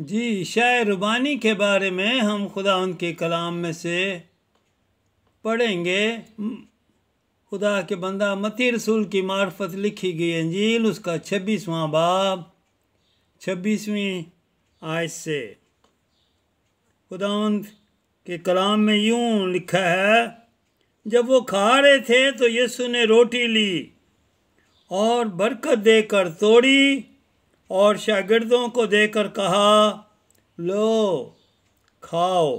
जी शायर रुबानी के बारे में हम खुदा उनके कलाम में से पढ़ेंगे खुदा के बंदा मती रसूल की मार्फत लिखी गई अंजील उसका छब्बीसवां बाब छब्बीसवीं आयत से खुदा के कलाम में यूं लिखा है जब वो खा रहे थे तो यीशु ने रोटी ली और बरकत देकर तोड़ी और शागिर्दों को देकर कहा लो खाओ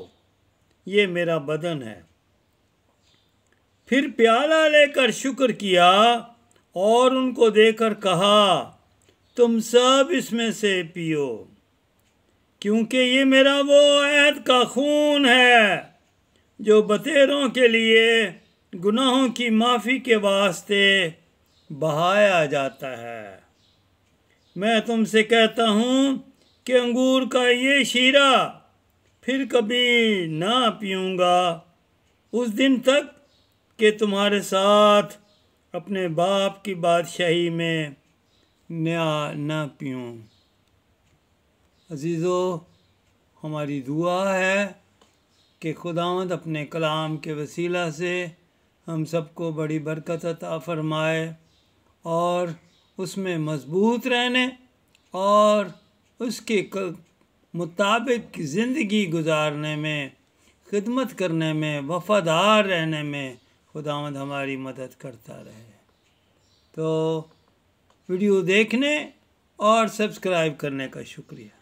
ये मेरा बदन है फिर प्याला लेकर शुक्र किया और उनको देकर कहा तुम सब इसमें से पियो क्योंकि ये मेरा वो ऐद का खून है जो बतेरों के लिए गुनाहों की माफ़ी के वास्ते बहाया जाता है मैं तुमसे कहता हूँ कि अंगूर का ये शीरा फिर कभी ना पीऊँगा उस दिन तक कि तुम्हारे साथ अपने बाप की बादशाही में न्या ना पीऊँ अजीज़ो हमारी दुआ है कि खुदावंद अपने कलाम के वसीला से हम सबको बड़ी बरकत अता फरमाए और उसमें मजबूत रहने और उसके मुताबिक ज़िंदगी गुजारने में खिदमत करने में वफादार रहने में खुदावंद हमारी मदद करता रहे तो वीडियो देखने और सब्सक्राइब करने का शुक्रिया